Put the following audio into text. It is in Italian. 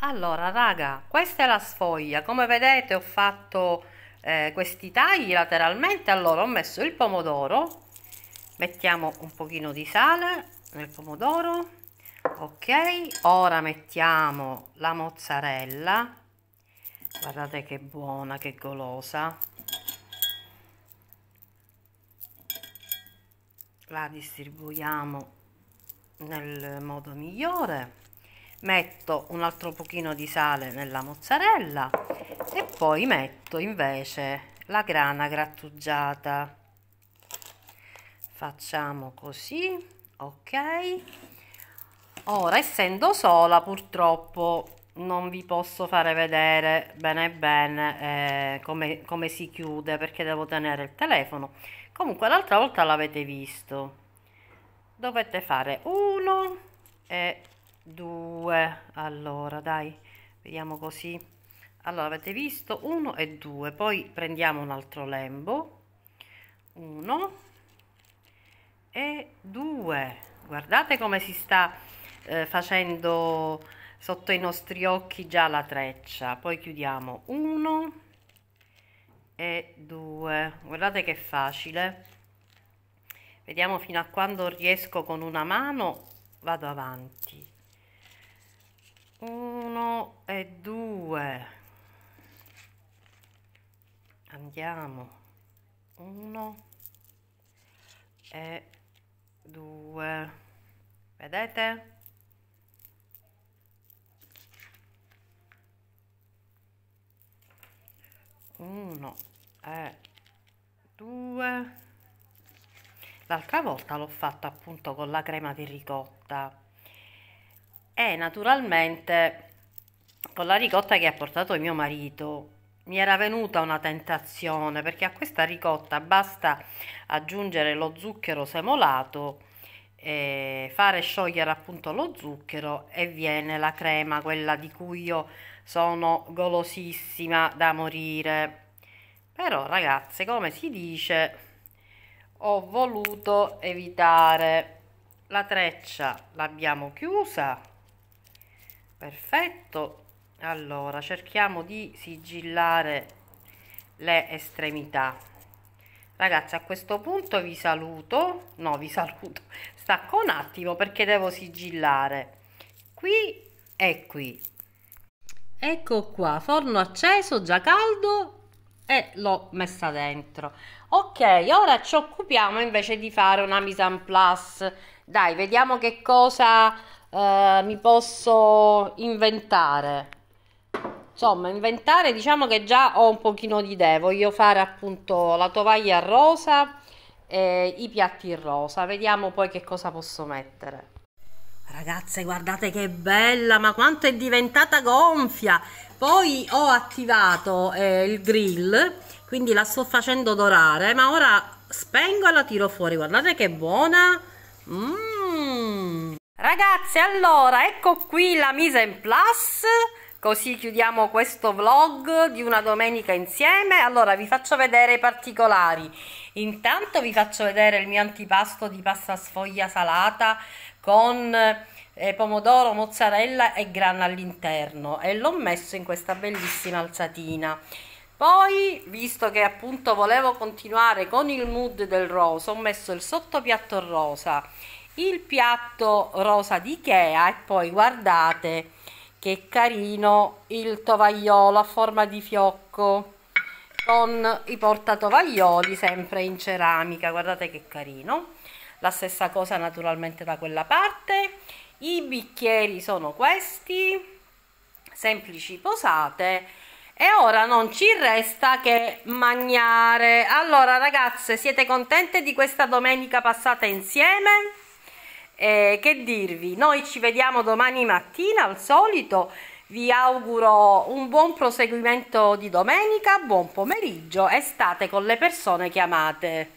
Allora, raga, questa è la sfoglia. Come vedete ho fatto eh, questi tagli lateralmente. Allora, ho messo il pomodoro. Mettiamo un pochino di sale nel pomodoro. Ok, ora mettiamo la mozzarella. Guardate che buona, che golosa. La distribuiamo nel modo migliore metto un altro pochino di sale nella mozzarella e poi metto invece la grana grattugiata facciamo così ok ora essendo sola purtroppo non vi posso fare vedere bene bene eh, come, come si chiude perché devo tenere il telefono comunque l'altra volta l'avete visto dovete fare uno e 2 allora dai vediamo così allora avete visto 1 e 2 poi prendiamo un altro lembo 1 e 2 guardate come si sta eh, facendo sotto i nostri occhi già la treccia poi chiudiamo 1 e 2 guardate che facile vediamo fino a quando riesco con una mano vado avanti 1 e 2 andiamo 1 e 2 vedete uno e due l'altra volta l'ho fatto appunto con la crema di ricotta e naturalmente con la ricotta che ha portato mio marito mi era venuta una tentazione perché a questa ricotta basta aggiungere lo zucchero semolato fare sciogliere appunto lo zucchero e viene la crema quella di cui io sono golosissima da morire però ragazze come si dice ho voluto evitare la treccia l'abbiamo chiusa perfetto allora cerchiamo di sigillare le estremità ragazzi a questo punto vi saluto no vi saluto stacco un attimo perché devo sigillare qui e qui ecco qua forno acceso già caldo e l'ho messa dentro ok ora ci occupiamo invece di fare una mise en place dai vediamo che cosa eh, mi posso inventare insomma inventare diciamo che già ho un pochino di idee voglio fare appunto la tovaglia rosa e i piatti rosa vediamo poi che cosa posso mettere ragazze guardate che bella ma quanto è diventata gonfia poi ho attivato eh, il grill quindi la sto facendo dorare ma ora spengo e la tiro fuori guardate che buona mm. ragazzi allora ecco qui la mise in place così chiudiamo questo vlog di una domenica insieme allora vi faccio vedere i particolari intanto vi faccio vedere il mio antipasto di pasta sfoglia salata con eh, pomodoro, mozzarella e grana all'interno e l'ho messo in questa bellissima alzatina. Poi, visto che appunto volevo continuare con il mood del rosa, ho messo il sottopiatto rosa, il piatto rosa di Ikea e poi guardate che carino il tovagliolo a forma di fiocco con i portatovaglioli sempre in ceramica, guardate che carino. La stessa cosa naturalmente da quella parte i bicchieri sono questi semplici posate e ora non ci resta che mangiare allora ragazze siete contente di questa domenica passata insieme eh, che dirvi noi ci vediamo domani mattina al solito vi auguro un buon proseguimento di domenica buon pomeriggio e state con le persone chiamate